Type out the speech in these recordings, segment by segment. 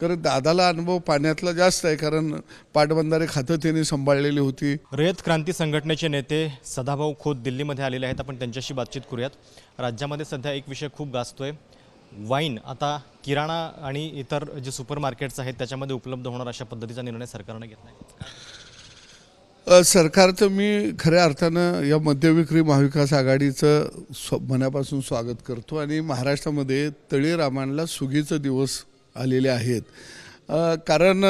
कारण दादाला अनुभव पाण्यातला जास्त आहे कारण पाटबंधारे खातं त्यांनी सांभाळलेली होती रयत क्रांती संघटनेचे नेते सदाभाऊ खोत दिल्लीमध्ये आलेले आहेत आपण त्यांच्याशी बातचीत करूयात राज्यामध्ये सध्या एक विषय खूप गाजतोय वाईन आता किराणा आणि इतर जे सुपर मार्केट्स आहेत त्याच्यामध्ये उपलब्ध होणार अशा पद्धतीचा निर्णय सरकारने घेतला आहे सरकारचं मी खऱ्या अर्थानं या मध्यविक्री महाविकास आघाडीचं स्व मनापासून स्वागत करतो आणि महाराष्ट्रामध्ये तळीरामानला सुगीचा दिवस आलेले आहेत कारण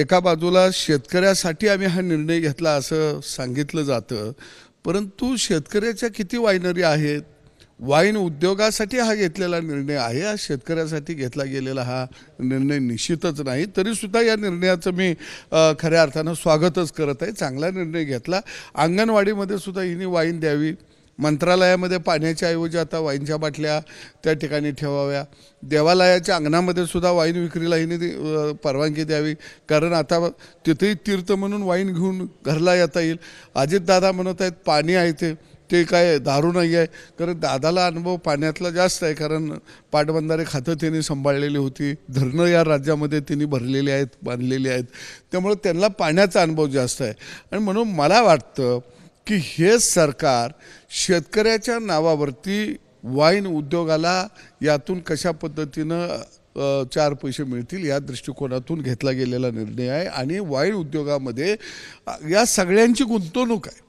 एका बाजूला शेतकऱ्यासाठी आम्ही हा निर्णय घेतला असं सांगितलं जातं परंतु शेतकऱ्याच्या किती वायनरी आहेत वाईन उद्योगासाठी हा घेतलेला निर्णय आहे हा शेतकऱ्यासाठी घेतला गेलेला हा निर्णय निश्चितच नाही तरीसुद्धा या निर्णयाचं मी खऱ्या अर्थानं स्वागतच करत आहे चांगला निर्णय घेतला अंगणवाडीमध्ये सुद्धा हिने वाईन द्यावी मंत्रालयामध्ये पाण्याच्या ऐवजी आता वाईनच्या बाटल्या त्या ठिकाणी ठेवाव्या देवालयाच्या अंगणामध्ये सुद्धा वाईन विक्रीला हिने परवानगी द्यावी कारण आता तिथेही तीर्थ म्हणून वाईन घेऊन घरला येता येईल अजित दादा म्हणत आहेत पाणी आहे ते ते काय दारू नाही आहे कारण दादाला अनुभव पाण्यातला जास्त आहे कारण पाटबंधारे खातं त्यांनी सांभाळलेली होती धरणं या राज्यामध्ये त्यांनी भरलेली आहेत बांधलेली आहेत त्यामुळे त्यांना पाण्याचा अनुभव जास्त आहे आणि म्हणून मला वाटतं की हे सरकार शेतकऱ्याच्या नावावरती वाईन उद्योगाला यातून कशा पद्धतीनं चार पैसे मिळतील या दृष्टिकोनातून घेतला गेलेला निर्णय आहे आणि वाईन उद्योगामध्ये या सगळ्यांची गुंतवणूक आहे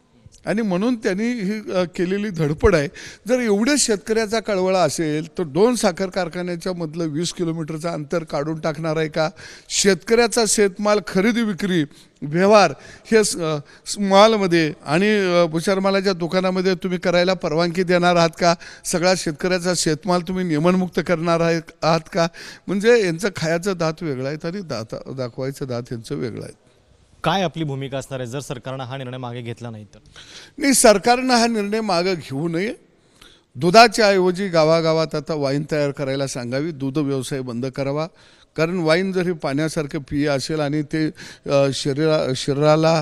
आणि म्हणून त्यांनी ही केलेली धडपड आहे जर एवढ्या शेतकऱ्याचा कळवळा असेल तर दोन साखर कारखान्याच्या मधलं वीस किलोमीटरचं अंतर काढून टाकणार आहे का शेतकऱ्याचा शेतमाल खरेदी विक्री व्यवहार हे मॉलमध्ये आणि भुषारमालाच्या दुकानामध्ये तुम्ही करायला परवानगी देणार आहात का सगळा शेतकऱ्याचा शेतमाल तुम्ही नियमनमुक्त करणार आहे आहात का म्हणजे यांचं खायाचं दात वेगळा आहे आणि दात दाखवायचं दात यांचं वेगळं आहे काय आपली भूमिका असणार आहे जर सरकारनं हा निर्णय मागे घेतला नाही तर नाही सरकारनं हा निर्णय मागं घेऊ नये दुधाच्या ऐवजी गावागावात आता वाईन तयार करायला सांगावी दूध व्यवसाय बंद करावा कारण वाईन जर हे पाण्यासारखं पिय असेल आणि ते शरीरा शरीराला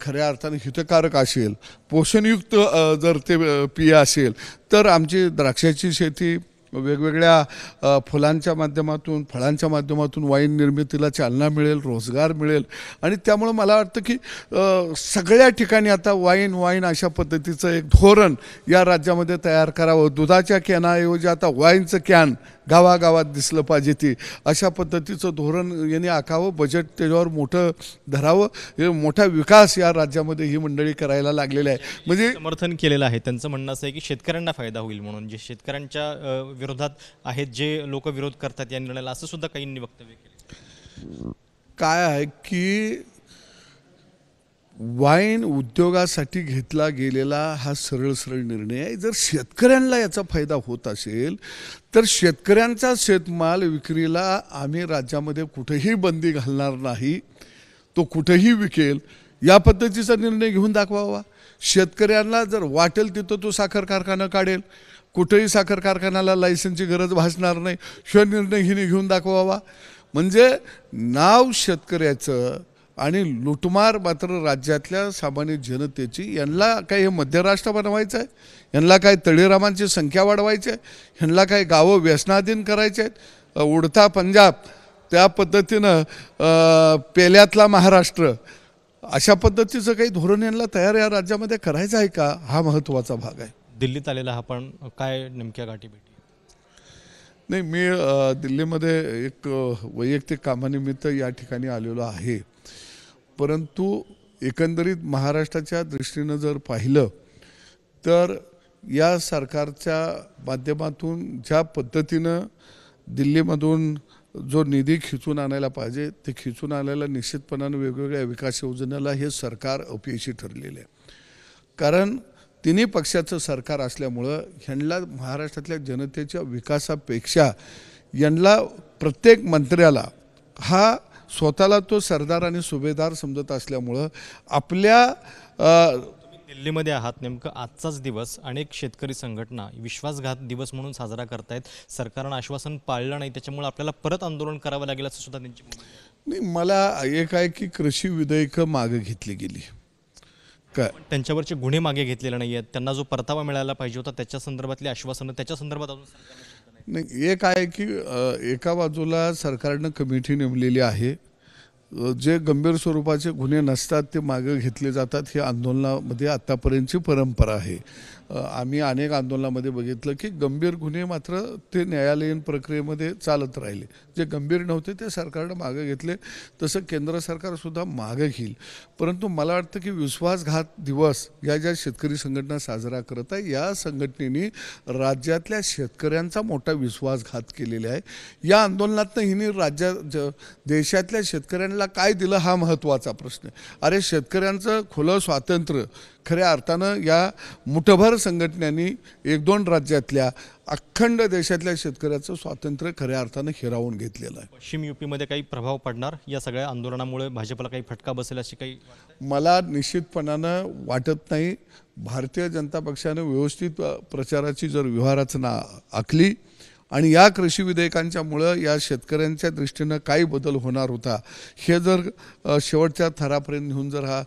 खऱ्या अर्थाने हितकारक असेल पोषणयुक्त जर ते पिय असेल तर आमची द्राक्षाची शेती वेगवेगळ्या फुलांच्या माध्यमातून फळांच्या माध्यमातून वाईन निर्मितीला चालना मिळेल रोजगार मिळेल आणि त्यामुळं मला वाटतं की सगळ्या ठिकाणी आता वाईन वाईन अशा पद्धतीचं एक धोरण या राज्यामध्ये तयार करावं दुधाच्या कॅनाऐवजी आता वाईनचं कॅन गावागावात दिसलं पाहिजे ती अशा पद्धतीचं धोरण यांनी आखावं बजेट त्याच्यावर मोठं धरावं हे मोठा विकास या राज्यामध्ये ही मंडळी करायला लागलेली आहे म्हणजे समर्थन केलेलं आहे त्यांचं म्हणणं असं आहे की शेतकऱ्यांना फायदा होईल म्हणून जे शेतकऱ्यांच्या विरोधात आहेत जे लोक विरोध करतात या निर्णयाला असं सुद्धा काहींनी वक्तव्य केले काय आहे की वाईन उद्योगासाठी घेतला गेलेला हा सरळ सरळ निर्णय आहे जर शेतकऱ्यांना याचा फायदा होत असेल तर शेतकऱ्यांचा शेतमाल विक्रीला आम्ही राज्यामध्ये कुठेही बंदी घालणार नाही तो कुठेही विकेल या पद्धतीचा निर्णय घेऊन दाखवावा शेतकऱ्यांना जर वाटेल तिथं तो साखर कारखाना काढेल कुठेही साखर कारखान्याला लायसनची गरज भासणार नाही स्वनिर्णय निर्णय हिने घेऊन दाखवावा म्हणजे नाव शेतकऱ्याचं आणि लुटमार मात्र राज्यातल्या सामान्य जनतेची यांना काय हे मध्यराष्ट्र बनवायचं आहे यांना काय तळीरामांची संख्या वाढवायची आहे ह्यांना काय गावं व्यसनाधीन करायचे आहेत उडता पंजाब त्या पद्धतीनं पेल्यातला महाराष्ट्र अशा पद्धतीचं काही धोरण यांना तयार या राज्यामध्ये करायचं आहे का हा महत्त्वाचा भाग आहे दिल्लीत आलेला हा पण काय नेमक्या गाठी भेटी नाही मी दिल्लीमध्ये एक वैयक्तिक कामानिमित्त या ठिकाणी आलेलो आहे परंतु एकंदरीत महाराष्ट्राच्या दृष्टीनं जर पाहिलं तर या सरकारच्या माध्यमातून ज्या पद्धतीनं दिल्लीमधून जो निधी खिचून आणायला पाहिजे ते खिचून आणायला निश्चितपणानं वेगवेगळ्या विकास योजनेला हे सरकार अपयशी ठरलेलं आहे कारण तिन्ही पक्षाचं सरकार असल्यामुळं ह्यांना महाराष्ट्रातल्या जनतेच्या विकासापेक्षा यांना प्रत्येक मंत्र्याला हा स्वतःला तो सरदार आणि सुभेदार समजत असल्यामुळं आपल्या दिल्लीमध्ये आहात नेमकं आजचाच दिवस अनेक शेतकरी संघटना विश्वासघात दिवस म्हणून साजरा करतायत सरकारनं आश्वासन पाळलं नाही त्याच्यामुळे आपल्याला परत आंदोलन करावं लागेल असं सुद्धा त्यांची नाही मला एक आहे की कृषी विधेयकं मागे घेतली गेली का त्यांच्यावरचे गुन्हे मागे घेतलेले नाही आहेत त्यांना जो परतावा मिळायला पाहिजे होता त्याच्या संदर्भातली आश्वासनं त्याच्या संदर्भात अजून नाही एक आहे की एका बाजूला सरकारनं कमिटी नेमलेली आहे जे गंभीर स्वरूपाचे गुन्हे नसतात ते मागे घेतले जातात हे आंदोलनामध्ये आत्तापर्यंतची परंपरा आहे आम्ही अनेक आंदोलनामध्ये बघितलं की गंभीर गुन्हे मात्र ते न्यायालयीन प्रक्रियेमध्ये चालत राहिले जे गंभीर नव्हते ते सरकारनं मागे घेतले तसं केंद्र सरकारसुद्धा मागे घेईल परंतु मला वाटतं की विश्वासघात दिवस या ज्या शेतकरी संघटना साजरा करत आहे या संघटनेने राज्यातल्या शेतकऱ्यांचा मोठा विश्वासघात केलेला आहे या आंदोलनातनं हिने राज्या देशातल्या शेतकऱ्यांना काय दिलं हा महत्त्वाचा प्रश्न आहे अरे शेतकऱ्यांचं खुलं स्वातंत्र्य खऱ्या अर्थानं या मुठभर संघटनांनी एक दोन राज्यातल्या अखंड देशातल्या शेतकऱ्याचं स्वातंत्र्य खऱ्या अर्थानं हिरावून घेतलेलं आहे पश्चिम युपीमध्ये काही प्रभाव पडणार या सगळ्या आंदोलनामुळे भाजपला काही फटका बसेल अशी काही मला निश्चितपणानं वाटत नाही भारतीय जनता पक्षानं व्यवस्थित प्रचाराची जर व्यवहारचना आखली आणि या कृषी विधेयकांच्यामुळं या शेतकऱ्यांच्या दृष्टीनं काही बदल होणार होता हे जर शेवटच्या थरापर्यंत नेऊन जर हा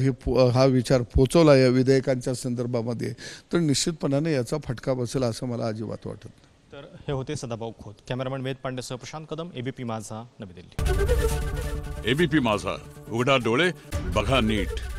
हे हा विचार पोचवला या विधेयकांच्या संदर्भामध्ये तर निश्चितपणाने याचा फटका बसेल असं मला अजिबात वाटत तर हे होते सदाभाऊ खोत कॅमेरामॅन वेद सह प्रशांत कदम एबीपी माझा नवी दिल्ली एबीपी माझा उघडा डोळे बघा नीट